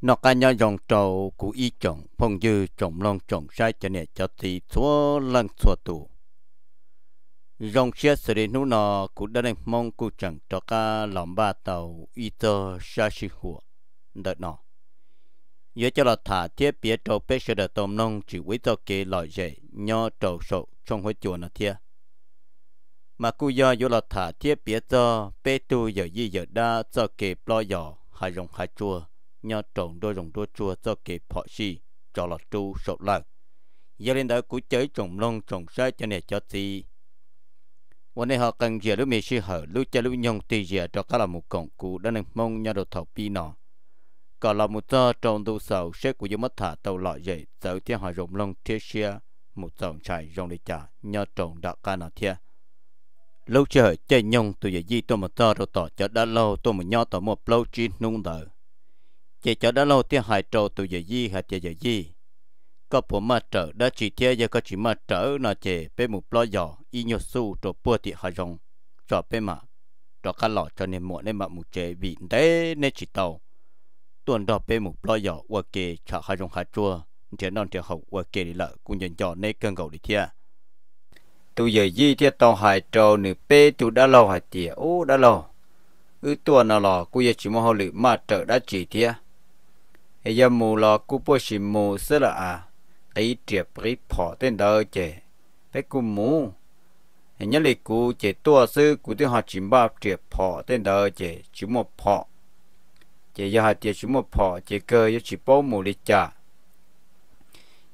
nó cả nhà dòng trầu của y chồng phong dư chồng long chồng sai cho nè cho thì số lần số tù dòng xe xử lý nụ nọ của đã đánh mong cụ chẳng cho cả lòng ba tàu y tơ sa si hùa đợi nọ giờ cho là thả thiết bia trầu bê sơ đợt tôm nông chỉ quý tơ kê lòi dễ nho trầu sổ trong hối chùa nọ thiết mà cụ do vô là thả thiết bia tơ bê tu giờ gì giờ đa cho kê lo dò hà rồng hà chua nhờ trộn đôi rồng đua chua do kỳ phọ xì cho là tru sổ lợn giờ lên đó cũng chơi trồng lông trồng sai cho nè cho hôm nay họ cần giờ lúc thì วันนี้เขากังเจียรู้มีชื่อเหอรู้จะรู้ยงตีเจียจะก็ละมุกงกูด้านหนึ่งมงยาดถอปีนอก็ละมุจอจงดูเสาเชกูยมัดถาเตาหล่อใหญ่เสาเที่ยหอยรมลงเทียเชียมุจงชายรองดิจ่ายอจงดักกานอเทีย lâu chờ chơi nhung từ giờ di tôi một tơ rồi tỏ cho đã lâu tôi một nhau tỏ một lâu chín nung đời chỉ cho đã lâu tiền hải trâu tụ giờ gì hả chỉ giờ gì có bộ mà trở đã chỉ thế giờ có chỉ mà trở nó chỉ bé một lo giỏ y nhột su trâu bùa thì hải rồng cho bé mà cho cá lọ cho nên muộn nên mà một chế vị thế nên chỉ tàu tuần đó bé một lo giỏ qua kề chả hải rồng hải chua chế non chế hậu qua kề đi lợ cũng nhận cho nên cơn gầu đi thia tụ giờ gì thia tàu hải trâu nửa bé tụ đã lâu hải tiệt ô đã lâu ư tuần nào lò cũng giờ chỉ mua hồ lự mà trở đã chỉ thia hệ giờ mù lò cú bôi xì mù sẽ là à ấy triệt bị bỏ tên đời chè phải cú mù hệ nhớ lịch cú chè tua sư cú tiếng họ chỉ bao triệt bỏ tên đời chè chỉ một bỏ chè giờ họ chè chỉ một bỏ chè cơ giờ chỉ bao mù lịch chả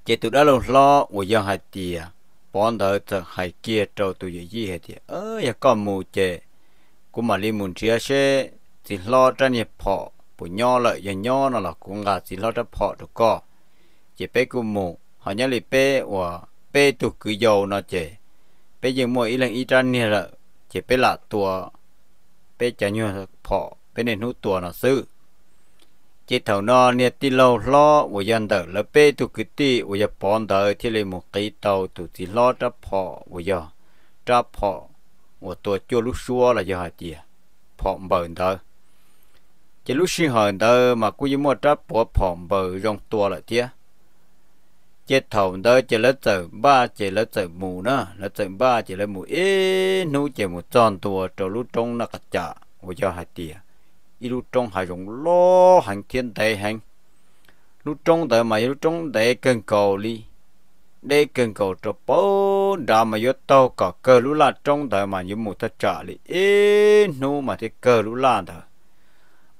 chè tụi đã lâu lo của giờ họ chè bọn đời thật hay kia trâu tụi giờ gì hết chè ơ giờ con mù chè cú mà li mù chia xe thì lo ra nhẹ phỏ bộ nho lợi giờ nho nó là cũng gà chỉ lo cho họ được co chỉ bé cũng mù họ nhớ là bé và bé tụ cứ giàu nó chỉ bé giờ mua ít lần ít trăm nè là chỉ bé là tua bé chả nhớ phọ bé nên hút tua nó sư chỉ thầu nó nè ti lâu lo và dân đỡ là bé tụ cứ ti và giờ bón đỡ thì lấy một cái tàu tụ chỉ lo cho phọ và giờ cho họ và tua chưa lúc xua là giờ họ chỉ phọ bận đỡ chỉ lúc sinh hờn tơ mà cũng như một tráp bỏ phỏng bờ rong tua là thế chỉ thòng tơ chỉ lấy từ ba chỉ lấy từ mù nữa lấy từ ba chỉ lấy mù ế nu chỉ một tròn tua cho lúc trong nó cắt chả của cho hai tia ít lúc trong hai rồng lo hành thiên tệ hành lúc trong tờ mà lúc trong để cần cầu đi để cần cầu cho bố đã mà yếu tàu cả cơ lúc là trong tờ mà yếu một thật trả đi ế nu mà thì cơ lúc là thôi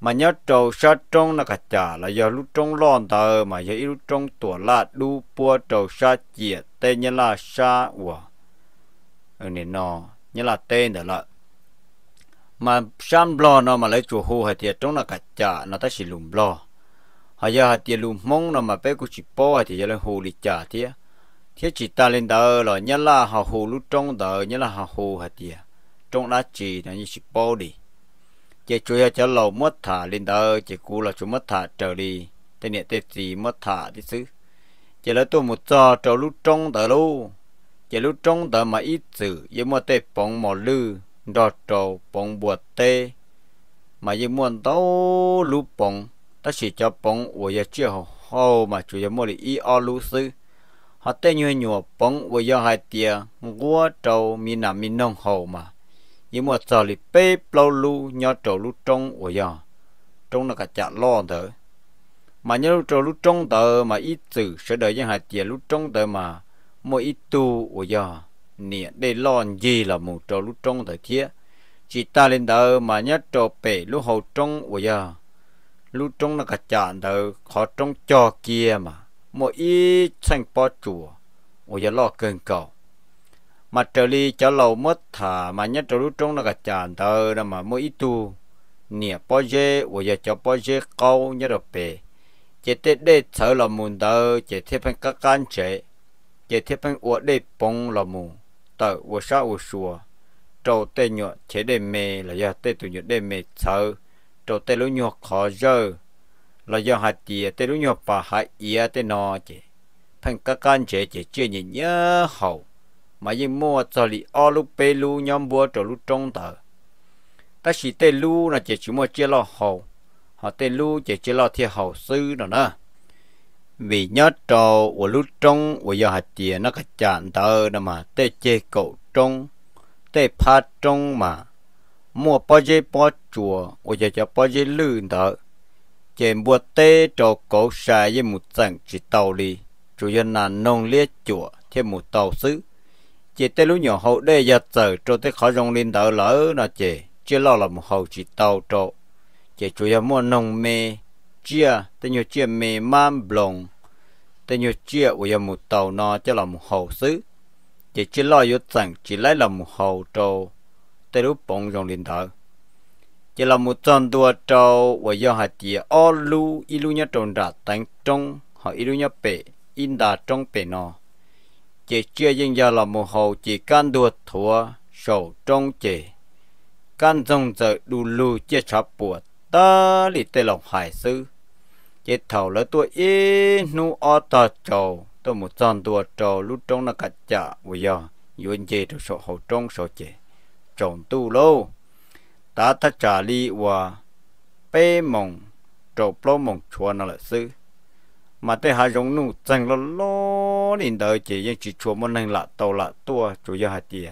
mà nhớ trâu sa trông nó cả chả là giờ lúc trông lon tờ mà giờ lúc trông tuổi là đu bua trâu sa chia tên như là sa ủa ở ừ, nền nó như là tên đó là mà sam lo nó mà lấy chùa hồ hay thiệt trông nó cả chả nó ta chỉ lùm lo họ giờ hay thiệt lùm mông nó mà bé cũng chỉ po hay thiệt giờ lên hồ lịch chả thiệt thiệt chỉ ta lên tờ là như là hồ lúc trông tờ như là hồ hay thiệt trông đã chỉ là như chỉ po đi chỉ chủ yếu cho lầu mất thả linh đờ chỉ cú là chú mất thả trở đi thế này thế gì mất thả thế chứ chỉ là tôi một giờ trở lúc trong tờ lu chỉ lúc trong tờ mà ít chữ nhưng mà tê bóng mò lư đo trầu bóng bùa tê mà nhưng muốn đâu lúc bóng ta chỉ cho bóng của giờ chưa hồ mà chủ yếu mua là ít o sư xứ họ tê như nhùa bóng của giờ hai tia ngua trâu mi nằm mi nông hồ mà nhưng mà giờ thì bê bao lu nhớ trầu lu trong ủa giờ trong là cái chả lo thở mà nhớ trầu lu trong tờ mà ít từ sẽ đợi những hạt tiền lu trong tờ mà mỗi ít tu ủa giờ nè để lo gì là một trầu lu trong tờ kia chỉ ta lên tờ mà nhớ trầu bể lu hậu trong ủa giờ lu trong là cái chả tờ khó trong cho kia mà mỗi ít xanh bao chùa ủa giờ lo cơn cầu mà trở đi cho lâu mất thả mà nhất trở lúc trong nó gặp chán tờ là mà mỗi ít tu nè bao giờ và giờ cho bao giờ câu nhớ được bề chỉ tết để sợ là mùn tờ chỉ thế phân các can chế chỉ thế phân uo để bông là mù tờ uo sa uo xua trâu tê nhọ chế để mê là giờ tê tụi nhọ để mê sợ trâu tê lũ nhọ khó giờ là giờ hạt tía tê lũ nhọ bà hạt ia tê nọ chế phân các can chế chỉ chưa nhìn nhớ hậu mà yên mua cho lì o lúc bê lu nhóm bua cho lúc trong tờ ta chỉ tê lu là chỉ chỉ mua chia lo hầu họ tê lu chỉ chia lo thiệt hầu sư đó nè vì nhớ trò của lúc trong của giờ hạt tiền nó cả chán tờ đó mà tê chê cậu trong tê phá trong mà mua bao dê bao chùa của giờ cho bao dê lư tờ chỉ mua tê trò cậu xài với một trận chỉ tàu đi chủ dân là nông liệt chùa thêm một tàu xứ chị tới lúc nhỏ hậu đây giờ giờ cho tới khó dùng lên đỡ lỡ là chị chỉ lo là một hậu chỉ tàu trộn chị chủ yếu mua nông mê chia tên nhiều chia mê mam blong tên nhiều chia của yếu một tàu nó cho là một hậu xứ chị chỉ lo yếu chẳng chỉ lấy là một hậu trâu tới lúc bỗng dùng lên đỡ chỉ là một tròn đua trâu và do hạt tía ô lu ilu nhá tròn đã tăng trong họ ilu nhá bể in đã trong bể nó chỉ chưa dân giờ là một hồ chỉ can đua thua sầu trong chỉ can dòng giờ đu lù chia chập buộc ta lì tê lòng hải sư chỉ thầu lỡ tôi ý nu o tờ trầu tôi một giòn đua trầu lúc trong là cả chợ bây giờ yun chỉ được sổ hồ trong sổ chỉ trồng tu lâu ta ta trả li và bê mộng trầu plô mộng chua nó là sư mà thế hai giống nung chẳng lo lo nên đời chỉ những chỉ chùa môn hành lạ tàu lạ to chủ yếu hạt gì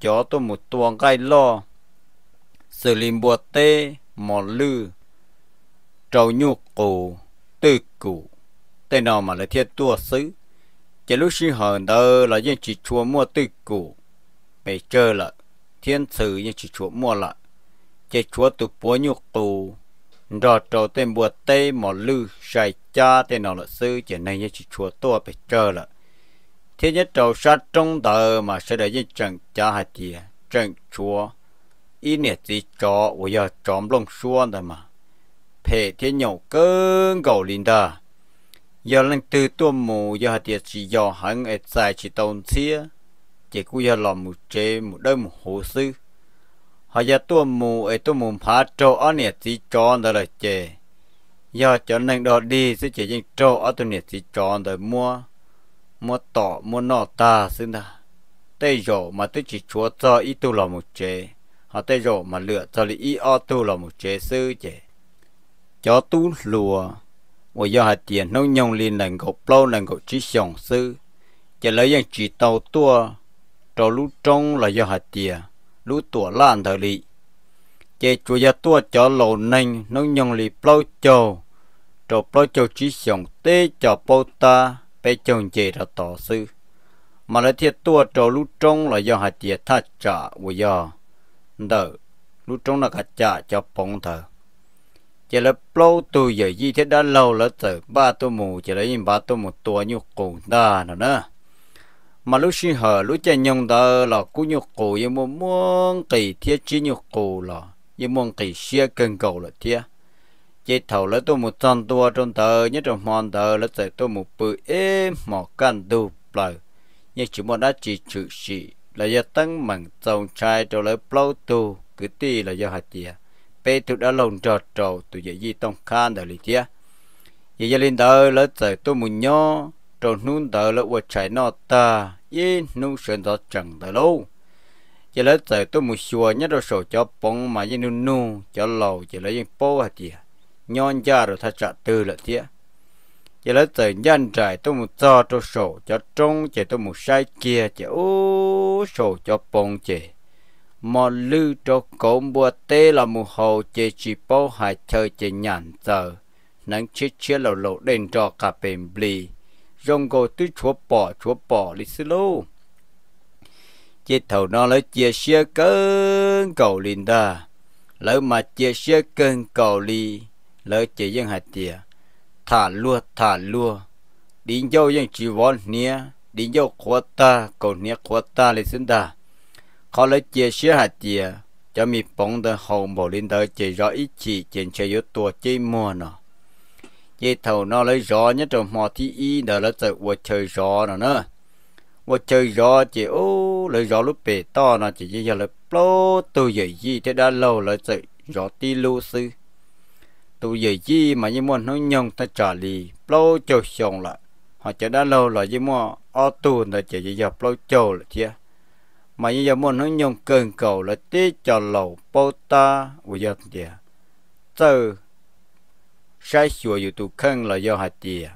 chó tôi một tuồng cái lo xử lý bùa tê mò lư trâu nhu cổ tư cụ tên nào mà lại thiết tua xứ chỉ lúc sinh hở đó là những chỉ chùa mua tư cụ bây chơi là thiên sử những chỉ chùa mua là, chỉ chùa tụ bùa nhu cổ รอโตเต็มบวชเต้หมอลือใส่จ้าเต็นอนละซื้อเจนในยชิชัวตัวไปเจอละเทียนโตชัดจงเดอมาเสด็จยังจังจ้าหัดเดียจังชัวอีเนี่ยจีจอวยาจอมลงชัวแต่มาเพเทียนเหนียวเกินเก่าลินดาอย่าลังตือตัวหมูอย่าหัดเดียจียอหังเอ็ดใส่จีตอนเสียเจ้ากูอย่าหลอมหมูเจหมูเดิมหมูซื้อ họ giờ tua mù ấy e tua mù phá trâu ở nè chỉ tròn đó là chê giờ cho nên đó đi sẽ chỉ những trâu ở tua nè chỉ tròn rồi mua mua tỏ mua nọ ta xin ta tây rổ mà tôi chỉ chúa cho ít tu là một chế họ tây rổ mà lựa cho lý ít o tu là một chế sư chế cho tu lùa và do hạt tiền nông nhông liền nành gốc lâu nành gốc chỉ sòng sư chỉ lấy những chỉ tàu tua trò lú trông là do hạt tiền lũ tuổi lan thờ lì chế chùa gia tua cho lầu nành nó nhông lì plau châu trò plau châu chỉ sống tê cho bao ta bé chồng chế ra tỏ sư mà lại thiệt tua trò lũ trông là do hạt chế tha trả của do đỡ lũ trông là hạt trả cho bóng thờ chế là plau tu giờ gì thế đã lâu là từ ba tu mù chế là ba tu mù tua như cùng ta nữa nữa mà lúc sinh hở lúc chạy nhông đó là cú nhục cổ yêu muốn muốn kỳ thiết chi nhục cổ là yêu muốn kỳ xia cần cầu là thiết chế thầu lấy tôi một trăm tua trong tờ nhất trong hoàn tờ là tôi tôi một bự êm mỏ căn đủ lời nhưng chỉ muốn đã chỉ chữ sĩ là do tăng mặn dòng trai cho lấy plau tu cứ ti là do hạt chia bê tôi đã lồng trò trầu tôi dễ gì tông khan đời lý thiết giờ gia linh đời là tôi tôi một nhau trong nung tờ là vật trái nọ ta yên nung sơn gió chẳng tờ lâu chỉ lấy tờ tôi một xua nhất đồ sổ cho bóng mà yên nung nung cho lâu, chỉ lấy yên bố hả tìa nhon ra rồi thay trả tư là tìa chỉ lấy tờ nhân trải tôi một cho đồ sổ cho trông chỉ tôi một sai kia chỉ ô sổ cho bóng chỉ mà lưu cho cổng bùa tê là mù hồ chỉ chỉ bố hại chơi chỉ nhàn tờ nắng chết chia lầu lầu đen cho cả bền bì rong go tu chúa bỏ chúa bỏ lì xí lô chế thầu nó lấy chia xe cơn cầu lì ta lỡ mà chia xe cơn cầu lì lỡ chế dân hạt tìa thả lua thả lua đi dâu dân chỉ vón nia đi dâu khóa ta cầu nia khóa ta lì xí ta khó lấy chia xe hạt tìa cho mi bóng tờ hồng bỏ lên tờ chế rõ ít chỉ trên chế yếu tua chế mua nó ye thầu nó lấy gió nhất rồi mò thì y đờ là trời vua trời gió nó nữa vua trời gió chỉ ô lấy gió lúc bể to nó chỉ như lấy plo tu dậy gì thế đã lâu lấy trời gió ti lu sư tu dậy gì mà như muốn nó nhông ta trả lì plo chơi xong lại họ chỉ đã lâu là như mua ô tù là chỉ như là plo chơi là thế mà như giờ muốn nó nhông cơn cầu là tí cho lâu bô ta của dân địa từ sai chùa dù tụ khăn là do hạt chìa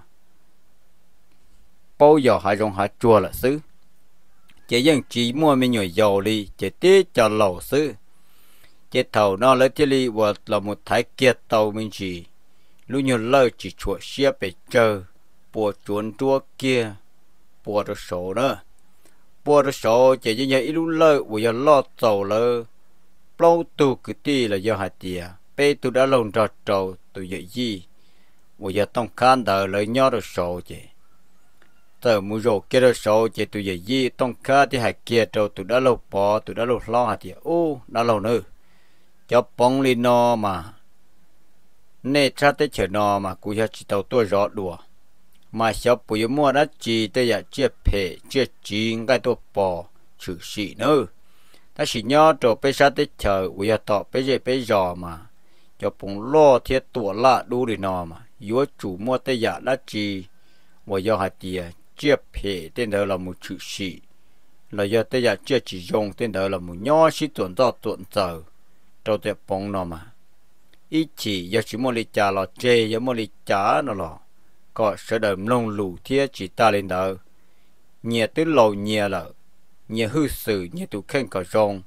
bao giờ hạt rong hạt chùa là xứ chỉ dân chỉ mua mình nhồi dầu đi chỉ tí cho lầu xứ chỉ thầu nó lấy thiết lý và là một thái kiệt tàu mình chỉ lúc nhiều lời chỉ chùa xia bể chờ bùa chuồn chua kia bùa đồ sổ nữa bùa đồ sổ chỉ dân nhảy lúc lời và giờ lo tàu lơ bao tu cứ tí là do hạt chìa bây tôi đã lồng trọt trầu tôi dạy gì bây giờ tông khăn đờ lời nhớ rồi sổ chứ tờ mua rổ kia rồi sổ chứ tôi dạy gì tông khá thì hạt kia trâu tôi đã lâu bỏ tôi đã lâu lo hạt thì ô đã lâu nữa cho bóng lên nò mà nè cha tới chờ nò mà cũng cho chỉ tàu tôi rõ đùa mà sao bây giờ mua đã chỉ tới giờ dạ chia phe chia chín cái tôi bỏ trừ xị nữa ta chỉ nhớ trâu bây giờ tới chờ bây giờ tọ bây giờ bây giờ mà cho bụng lo thiết tủa lạ đủ để nọ mà yếu chủ mua tây giả đã chi và do hạt tiền chia phê tên đó là một chữ sĩ là do tây giả chia chỉ dùng tên đó là một nhỏ sĩ tuần do tuần giờ cho tệ bóng nọ mà ít chỉ do chỉ mua lịch trả là chê do mua lịch trả nó là có sẽ đợi lông lù thiết chỉ ta lên đó nhẹ tới lầu nhẹ là nhẹ hư sự nhẹ tụ khen cả rong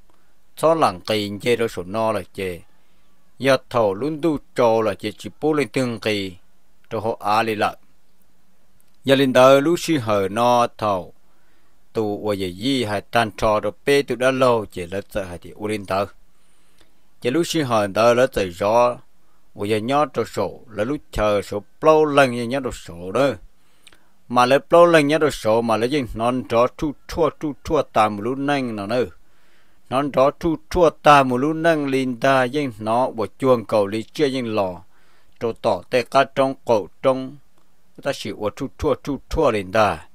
cho lặng tiền chê đó số no là chê giờ thầu luôn đu cho là chỉ chỉ bố lên tương kỳ cho họ á lì lợ giờ linh đời lúc xí hờ no thầu tu ở giờ gì hay tan trò được bê từ đã lâu chỉ là sợ hay thì u linh đời chỉ lúc xí hờ đời là sợ rõ ở giờ nhớ cho sổ là lúc chờ sổ lâu lần như nhớ được sổ đó mà lấy lâu lần nhớ được sổ mà lấy gì non trò chu chua chu chua tạm lúc nhanh nào nữa nón đó chu chua ta mù lúc nâng lên ta nhưng nó bộ chuông cầu lý chia nhưng lò chỗ tỏ tê cá trong cầu trong ta chỉ bỏ chu chua chu chua lên ta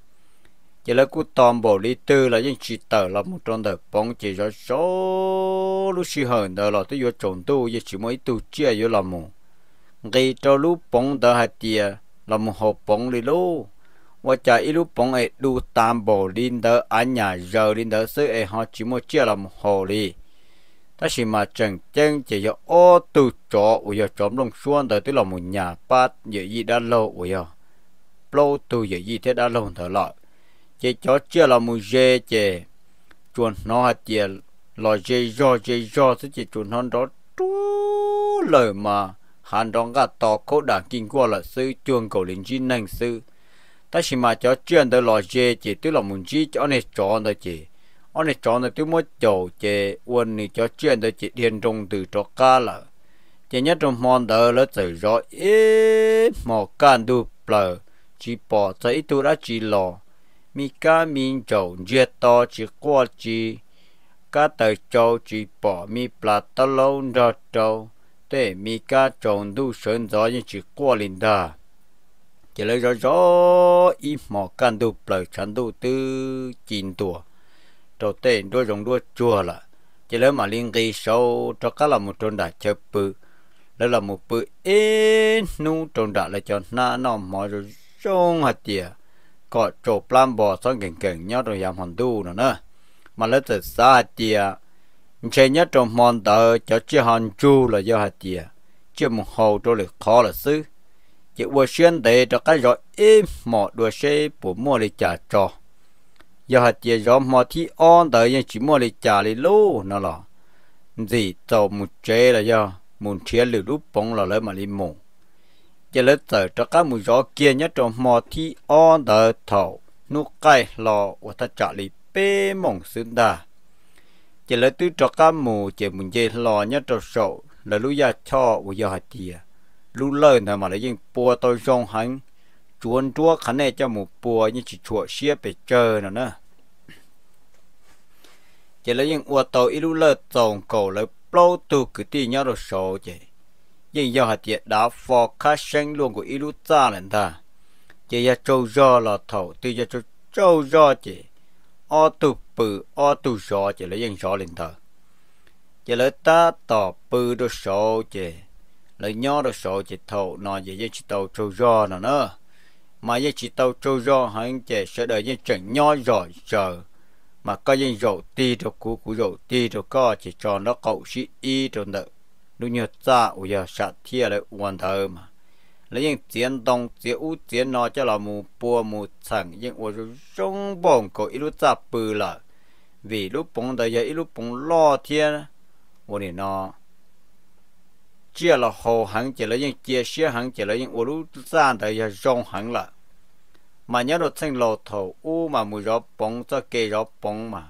giờ là cú tòm bộ lý tư là nhưng chỉ tờ là một trong đời bóng chỉ cho số lúc xì hờn đời là tôi vô trộn tu giờ chỉ mới tu chia vô làm một gây cho lúc bóng đời hạt tiề là một hộp bóng lý lô 我家一路帮诶路担保领导俺 nhà giờ 领导是诶好只么只 làm hồ lý，但是嘛真正只要 ô tô chỗ 我要 chọn lòng xuống tới tới là một nhà ba giờ gì đã lâu 我要，lâu từ giờ gì thế đã lâu thở lại, chỉ cho chưa là một dê chỉ chuồn nó hạt chỉ lo dê do dê do thế chỉ chuồn nó đó chú lời mà hàn đóng cả tò cố đảng kinh qua là sư chuông cầu lính chi năng sư ta chỉ mà cho chuyện tới lo dễ chỉ tức là muốn chỉ cho nên chọn tới chỉ anh chọn tới tôi mới chọn chỉ quên này cho chuyện tới chỉ điền trong từ cho cá là chỉ nhất trong món đời là từ rõ ít một can đủ bờ chỉ bỏ thấy tôi đã chỉ lo mi cá mi chọn dễ to chỉ qua chỉ cá tờ châu chỉ bỏ mi plà tao lâu ra châu để mi cá chọn đủ sơn gió như chỉ qua linh đà chỉ lấy rõ rõ ít mỏ can đồ bờ chăn đồ tư chín tuổi đầu tiên đôi rồng đôi chùa là chỉ lấy mà liên kỳ sâu cho các là một trôn đại chơi bự đó là một bự ít nu trôn đại là cho na nó mỏ rồi rong hạt tiề có chỗ plan bò xong gần gần nhau rồi làm hòn đu nữa nữa mà lấy từ xa tiề chỉ nhất trong mòn tờ cho chi hòn chu là do hạt tiề chưa một hồ cho được khó là xứ chỉ vừa xuyên để cho cái rồi im mỏ đua xe bố mua để trả cho giờ hạt chỉ gió mỏ thì on tới nhưng chỉ mua để trả đi lô nó là gì tàu một chế là giờ muốn chia lửa đúc bóng là lấy mà đi mù giờ lấy tờ cho cái mùi gió kia nhất trong mỏ thì on tới thầu nụ cây lò của ta trả đi bê mỏng xứng đà giờ lấy tứ cho cái mù chỉ muốn chế lò nhất trong sổ là lúa cho của giờ hạt tiền lúc lời này mà lại những bùa tôi trong hắn chuồn chúa khăn này cho một bùa như chỉ chuột xia bị chờ nữa nữa chỉ lấy những ua tàu ít lúc lời tổng cầu lấy bao tu cứ ti nhau rồi số chỉ nhưng do hạt tiệt đã phò khá sinh luôn của ít lúc ta lên ta chỉ ra châu do là thầu tuy ra châu châu do chỉ o tu bự o tu gió chỉ lấy những gió lên thờ chỉ lấy ta tỏ bự đồ số chứ là nhỏ đồ sổ chỉ thầu nó dễ dễ chỉ tàu trâu do nó nữa mà dễ chỉ tàu trâu do hắn chỉ sẽ đợi những chẳng nhỏ rồi chờ mà có những rổ ti đồ cú cú rổ ti đồ co chỉ cho nó cậu sĩ y đồ nợ lúc nhớ ta u giờ sạt thia lại hoàn thờ mà lấy những tiền đồng tiền út tiền nó cho là mù bùa mù chẳng những ủi rong bông có ít lúc ta bự là vì lúc bông đời giờ ít lúc bông lo thiên ủi nó chia là hồ hẳn chỉ là những chia xia hẳn chỉ là những ô lú gian đời là rong hẳn mà nhớ được sinh lò thầu u mà mùi gió bóng cho kê gió bóng mà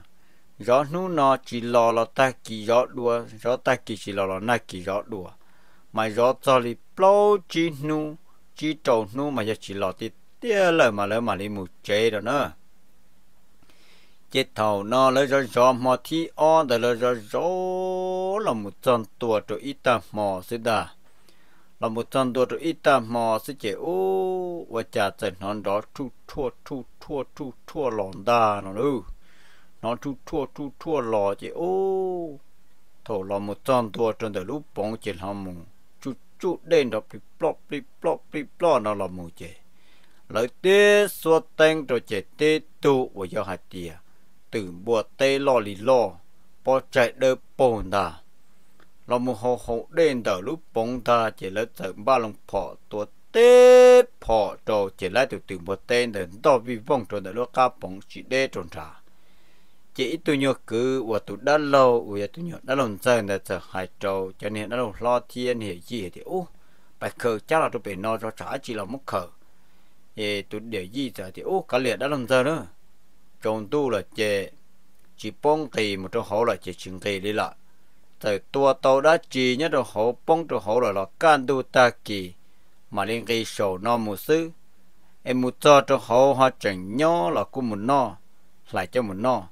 gió nú nó chỉ lò là ta kỳ gió đua gió chỉ lò là na kỳ gió mà gió cho li plo chỉ nú chỉ trầu nú mà giờ chỉ lò thì tia lời mà lời mà li mù chế đó nữa chết thầu nó lấy rồi gió mò thi o để lấy rồi gió là một trăm tuổi cho ít ta mò sẽ đà là một trăm tuổi cho ít ta mò sẽ chế ô và trả tiền non đó chu chua chu chua chu chua lòn đà nó nữa nó chu chua chu chua lò chế ô thổ là một trăm tuổi trong đời lúc bóng chế làm mùng chu chu đen đó bị plop bị plop bị plop nó là mù chế lấy tê xua tên rồi chế tê tu và do hạt tiền từ bùa tê lo lì lo bỏ chạy đơ bồn đà lo mù hồ hồ đen đờ lúc bóng ta chỉ lấy sợ ba lòng phỏ tua tê phỏ trò chỉ lấy từ từ bùa tê đờ đo vi vong trò đờ lúc ca bóng chỉ đê tròn trà chỉ tu nhớ cứ và tu đã lâu và tu nhớ đã lâu dần đã sợ hại trâu cho nên đã lâu lo thiên hiểu gì thì ô bài khờ chắc là tôi bị no cho trả chỉ là mất khờ thì tu để gì giờ thì ô cả liệt đã lòng dân nữa trong tu là chè chỉ bông tì một chỗ hổ là chè chừng tì đi lại từ tua tàu đã chỉ nhất chỗ hổ bông chỗ hổ là là can tu ta kỳ mà liên kỳ sổ no một sư em mu cho chỗ hổ họ chẳng nhỏ là cũng một no lại cho một no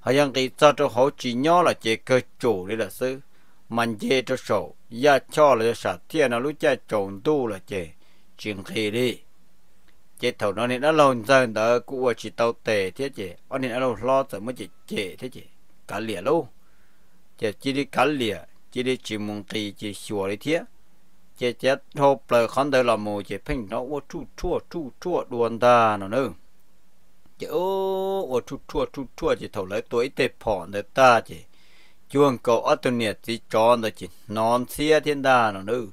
họ dân kỳ cho chỗ hổ chỉ nhỏ là chè cơ chủ đi là sư mình chè chỗ sổ ya cho là sạt thiên là lúc cha trộn tu là chè chừng tì đi chế thầu nó nên nó lâu dần đó cũng chỉ tàu tệ thế chị ở nên nó lâu lo rồi mới chỉ chế thế chị cả lìa luôn chế chỉ đi cả lìa chỉ đi chỉ mong tì chỉ xua đi thế chế chết thô bờ khán đời là mù chế phanh nó ô chu chua chu chua đuôn ta nó nữa chế ô ô chu chua chu chua chỉ thầu lấy tuổi tệ phòn đời ta chị chuông cầu ở tuần này chỉ chọn đời chị non xia thiên đa nó nữa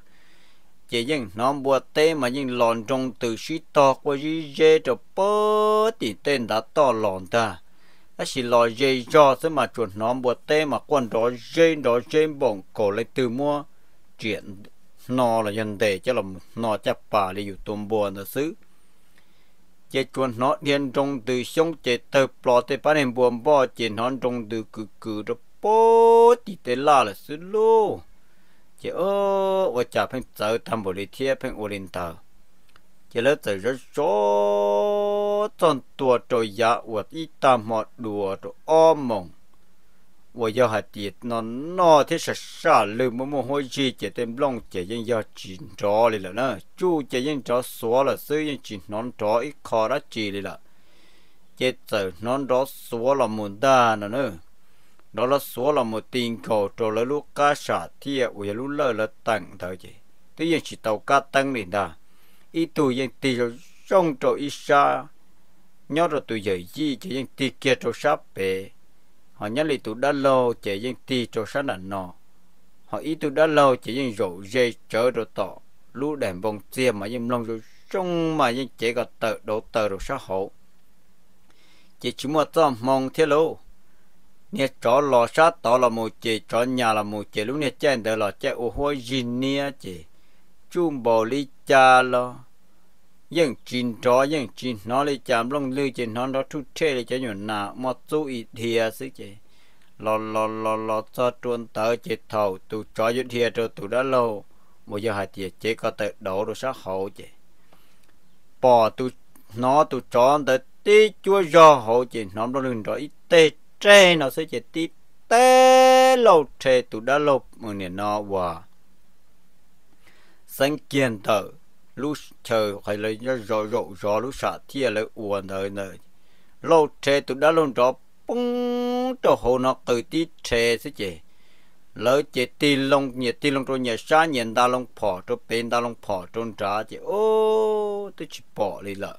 chỉ riêng nón bùa tê mà riêng lòn trong từ suy to qua gì dê cho bớt thì tên đã to lòn ta nó chỉ lò dê cho thế mà chuẩn nón bùa tê mà quan đó dê đó dê bổng cổ lấy từ mua chuyện nó là nhân đề chứ là nó chắc bà đi อยู่ tôm bùa là xứ chế chuẩn nó điên trong từ sống chế tờ plọ tê bán em buồn bò chế nón trong từ cừ cừ cho bớt thì tê la là xứ luôn chỉ ô vợ chồng phải chờ thăm bộ lý thiết phải ổn linh tờ chỉ lỡ từ rất số trong tua trôi dạ vợ ít ta mọ đùa rồi ôm mộng vợ giờ hạt tiệt nó nó thế sợ sợ lư mà mua hôi gì chỉ tem long chỉ yên giờ chỉ trò lì là nó chú chỉ yên trò xóa là sư yên chỉ non trò ít khó đã chỉ lì là chỉ từ non đó xóa là muốn ta nữa đó là số là một tiền cầu cho là lúc cá sả thì ở lúc lơ là tăng thôi chứ tuy nhiên chỉ tàu cá tăng lên đó ít tuổi yên tì rồi trong trò ít xa nhớ rồi tuổi dậy gì chỉ yên tì kia cho sắp về họ nhớ lại tuổi đã lâu chỉ yên tì cho sắp là nọ họ ít tuổi đã lâu chỉ yên rổ dê chở đồ tọ lũ đèn vòng chia mà yên lòng rồi trong mà yên chỉ có tờ đồ tờ đồ xã hội chỉ chúng mà ta mong theo lâu nè chó lò sát tỏ là một chị chó nhà là một chị lúc nè chen đỡ là chen ô hoa gìn nè chị chung bò lý cha lo nhưng chín chó nhưng chín nó lý cha long lưu chín nó đó thu thế lý chén nhuận nà mà chú ý thìa sức chị lò lò lò lò cho tuôn tớ chị thầu tụ chó dưới thìa cho tụ đã lâu một giờ hai chị chế có tự đổ đồ sát hậu chị bò tụ nó tụ chó tới tí chúa do hậu chị nó đó lưng đó ít tết trẻ nó sẽ chỉ tí tế lâu trẻ tụ đã lâu mà niệm nó và sáng kiến tờ lúc chờ hay là nhớ rõ rõ rõ lúc sợ thì lấy uổng đời nơi lâu trẻ tụ đã lâu rõ bung cho hồ nó từ tí trẻ sẽ chỉ lỡ chỉ tì lông nhiệt tì lông rồi nhiệt sa nhiệt ta lông phò cho bên ta lông phò trôn trả chỉ ô tôi chỉ bỏ đi lợ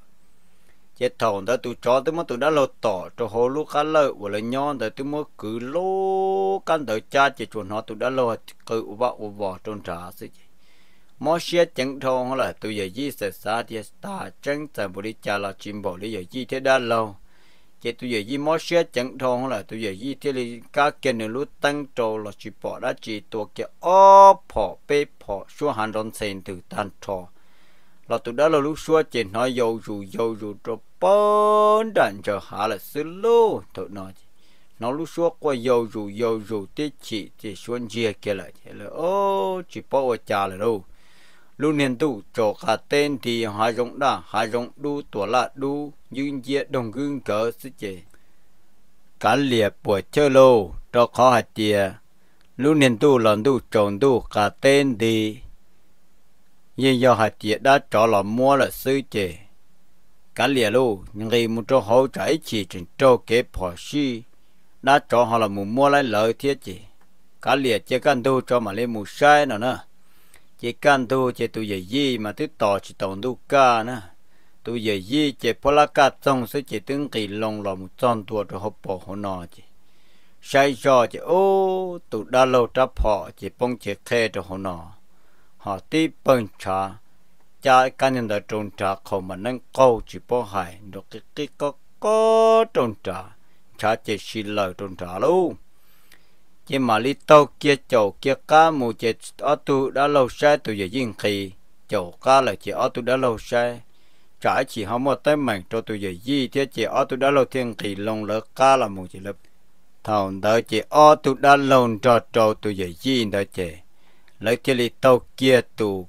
chế thòng đó tụi chó tụi mà tụi đã lột tỏ cho hồ lúc cá lợi và là nhon đó tụi mà cứ lô căn đời cha chỉ chuẩn họ tụi đã lột cứ vợ vợ trôn trả gì gì mỗi xe chẳng thôn là tụi giờ gì sẽ xa thì ta chẳng sẽ bồi cha là chim bồi lý giờ gì thế đã lâu chế tụi giờ gì mỗi xe chẳng thôn là tụi giờ gì thế là cá kia nữa lúc tăng trâu là chỉ bỏ đã chỉ tụi kia ô phò bê phò xuống hàng đòn sen từ tan thọ là tụi đó là lúc xua chỉ nói dầu dù dầu dù cho bốn đàn cho hạ là xứ lô tụi nó nó lúc xua qua dầu dù dầu dù tí chỉ thì xuân chia kia lại thế là ô chỉ bỏ ở cha là đâu lúc nên tu cho cả tên thì hạ rộng đã hạ rộng đu tổ là đu nhưng chia đồng gương cỡ sức chế cả liệt bùa chơi lô cho khó hạt chia lúc nên tu lần tu trộn tu cả tên thì ye do hạt chị đã cho là mua là sư chị cả lìa lu người một chỗ hỗ trợ chị trên chỗ kế phò si đã cho họ là một mua lại lợi thiết chị cả lìa chỉ cần thu cho mà lên một sai nữa nè chỉ cần thu chỉ tu gì gì mà thứ tỏ chỉ tổng tu ca nè tu gì gì chỉ phô la ca trong sẽ chỉ tướng kỳ lòng lòng một tròn tua cho họ bỏ họ nọ chị sai cho chị ô tụ đã lâu trap họ chỉ phong chỉ khe cho họ nọ họ tí bận trả cha cái nhân đời trung trả không mà nâng câu chỉ bỏ hại được cái cái có có trung trả cha chỉ xin lời trung trả luôn chỉ mà lý tàu kia chầu kia cá mù chỉ ở tu đã lâu sai tu giờ yên khi chầu cá là chỉ ở tu đã lâu sai trả chỉ không một tay mình cho tu giờ gì thế chỉ ở tu đã lâu thiên kỳ lông lỡ cá là mù chỉ lập thằng đó chỉ ở tu đã lâu cho cho tu giờ gì đó chỉ lấy chỉ lì tàu kia tù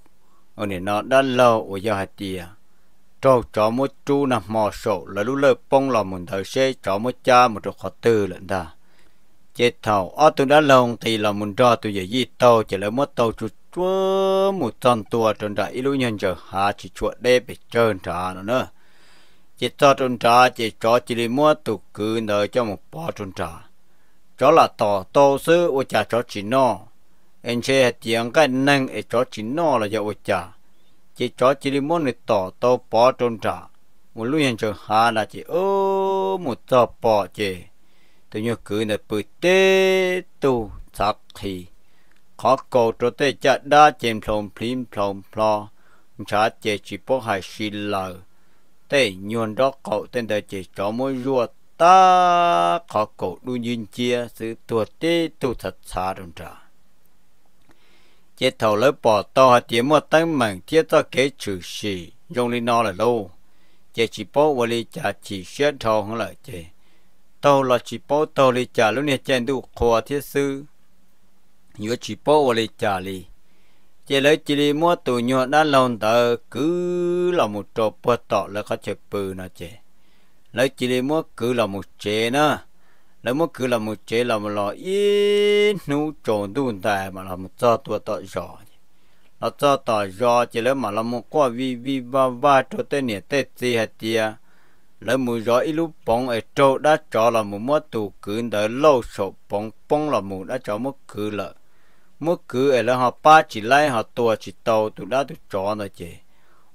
ở nè nó đã lâu ở giờ hạt tiền trâu chó một chú nằm mò sổ là lúc lơ bông lò mình thở xe cho một cha một chỗ khó tư lận ta chết thầu ở tôi đã lâu thì là mình cho tôi giờ gì tàu chỉ lấy một tàu chú chúa một trăm tua trần đại lúc nhân chờ hạ chỉ chuột đê bị trơn trả nó nữa chỉ cho trần trả chỉ cho chỉ lấy mua tụ cứ nợ cho một bó trần trả chó là tỏ tô sư ô cha cho chỉ no anh chị hạt tiếng cái năng ở chỗ chỉ nó là giờ cha chỉ chỗ chỉ đi món này tỏ tàu bỏ trôn trả một lúc anh trường hà là chỉ ô một tàu bỏ chị tự nhiên cứ là bự tê tu sát thì khó cầu cho tê cha đa chém phồng phím phồng plo trả chị chỉ bỏ hai xì lờ tê nhuận đó cậu tên đời chỉ cho mỗi ruột ta khó cầu luôn nhìn chia sự tuột tê tu thật xa đồng trả chế thầu lấy bỏ to hạt tiền mua tăng mảng thiết cho kế trừ xì dùng lý nó là lâu chế chỉ bố và lý trả chỉ xuyên thầu không là chế tàu là chỉ bố tàu lý trả lúc này chèn đủ khoa thiết sư nhớ chỉ bố và lý trả lý chế lấy chỉ lý mua tù nhọ đã lòng tờ cứ là một trò bó tọ là có chế bừ nó chế lấy chỉ lý mua cứ là một chế nữa nếu mà cứ là một chế là một lọ ít nấu trộn đun tài mà là một cho tua tọt giò nó cho tọt giò chỉ lấy mà là một qua vi vi ba ba cho tên nè tết gì hết tia lấy một giò ít lúc bóng ở chỗ đã cho là một món tủ cứ đỡ lâu sổ bóng bóng là một đã cho một cứ lợ một cứ ở là họ ba chỉ lấy họ tua chỉ tàu tụ đã tụ cho nó chế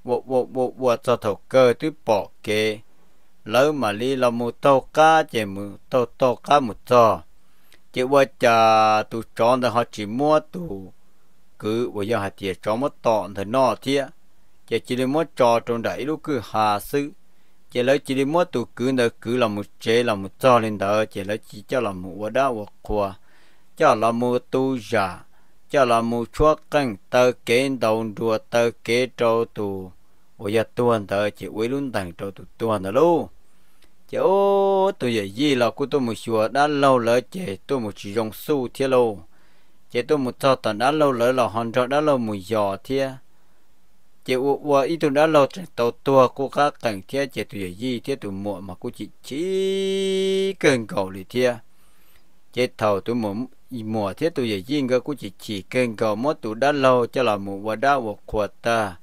bộ bộ bộ bộ cho thầu cơ tụ bỏ kê lỡ mà li là một tàu cá chỉ một tàu tàu cá một trò chỉ vừa chờ tụ chọn thì họ chỉ mua tụ cứ bây giờ họ chỉ chọn một tọn thì nó thiệt chỉ chỉ được mua trò trong đấy lúc cứ hà sự chỉ lấy chỉ được mua tụ cứ nữa cứ là một chế là một trò lên đó chỉ lấy chỉ cho là một quả đá quả quả cho là một tu giả cho là một chúa canh tơ kế đầu đùa tơ kế trâu tù bây giờ tuần tơ chỉ uy luôn tàng trâu tù tuần đó luôn chỗ tôi dạy gì là cô tôi một chùa đã lâu lỡ chế tôi một chỉ dòng su thế lâu chế tôi một cho tận đã lâu lỡ là hòn trọ đã lâu một giò thế chế u u ít tôi đã lâu trên tàu tua cô các cảnh thế chế tôi dạy gì thế tôi muộn mà cô chỉ chỉ cần cầu lì thế chế thầu tôi muộn mùa thế tôi dạy gì cơ cô chỉ chỉ cần cầu mất tôi đã lâu cho là một và đã một quạt ta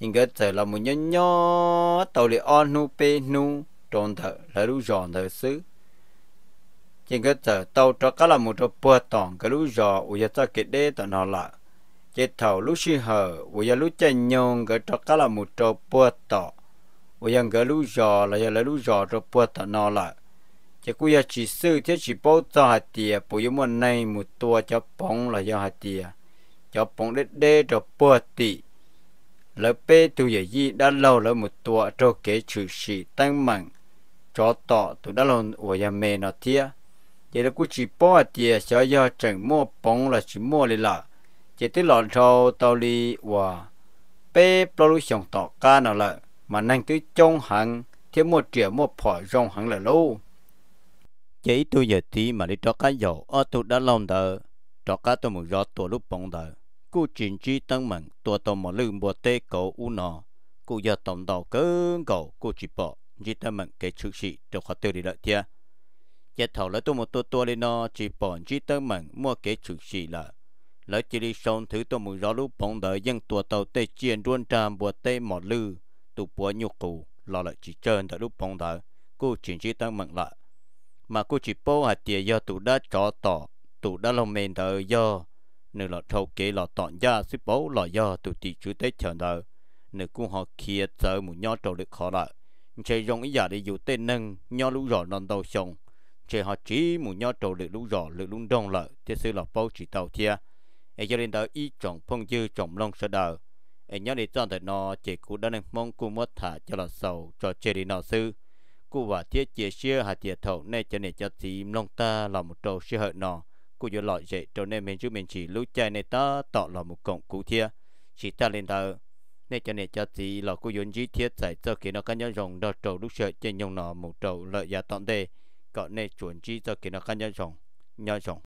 nhưng cái trời là một nhó nhó tàu lì on nu pe nu trong thở là lũ giòn thở xứ chỉ cái thở tàu cho các là một chỗ bơ tỏng cái lũ giò u ta kể đế tận họ là chế thầu lũ xì hở u giờ lũ chân nhong cái cho các là một chỗ bơ tỏ u giờ cái lũ giò là giờ là lũ giò trò bơ tận họ lại chỉ cú giờ chỉ sư thế chỉ bao cho hạt tiề bù giờ một nay một tua cho bóng là do hạt tiề cho bóng đế đế cho bơ tị lỡ bê tu giờ gì đã lâu lỡ một tua cho kế chữ sĩ tăng mạng cho tỏ tụi đã lon ở nhà mẹ nó thia chỉ là cứ chỉ bỏ thia cho do chẳng mua bóng là chỉ mua lại là chỉ tới lon cho tao đi và bé bà lúc xong tỏ ca nó là mà năng tới trong hàng thế mua triệu mua phở trong hàng là lâu chỉ tôi giờ thì mà đi cho cá dầu ở tụi đã lon đờ cho cá tôi muốn rõ tụi lúc bóng đờ cô chính chỉ tăng mạnh tụi tôi mà lưng bùa tê cầu u nọ cô giờ tổng đầu cơn cầu, cô chỉ bỏ chỉ ta mặn cái chữ sĩ trong khó tiêu đi lợi thia giờ thầu lấy tôi một tô tô lên nó chỉ bọn chỉ ta mặn mua cái chữ sĩ là lấy chỉ đi xong thứ tôi muốn rõ lúc bóng đợi dân tua tàu tê chiên đuôn tràm bùa tê mỏ lư tụ bùa nhục cụ lo lại chỉ chơi đợi lúc bóng đợi cô chỉ chỉ ta mặn lại mà cô chỉ bố hạt tiền do tụ đã cho tỏ tụ đã lòng mềm thở do nửa lọ thâu kế lọ tọn ra xếp bố lọ do tụ tỷ chú tết chờ đợi nửa cũng họ kia chờ một nhỏ trâu được khó lại chỉ dùng ý giả để dụ tên nâng nhau lũ rõ non đầu sông chỉ họ chỉ muốn nhau trầu được lũ rõ được lũ đông lợi thế sự là bao chỉ tàu thia ấy cho nên đó ý trọng phong dư trọng long sợ đờ. ấy nhớ để cho thời nó chỉ cú đã nên mong cú mất thả cho là sầu cho chơi đi nó sư cú và thiết chia chia hạt chia thầu nên cho nên cho thì long ta là một trầu sư hợi nó cú giờ loại dậy trầu nên mình chú mình chỉ lũ chai này ta tạo là một cộng cú thia chỉ ta lên thờ nên cho nên cho chị là cô yến chỉ thiết giải cho cái nó cá nhân rồng đo trầu lúc sợ trên nhông nọ một trầu lợi giá tạm đề có nên chuẩn chỉ cho cái nó cá nhân rồng nhau rồng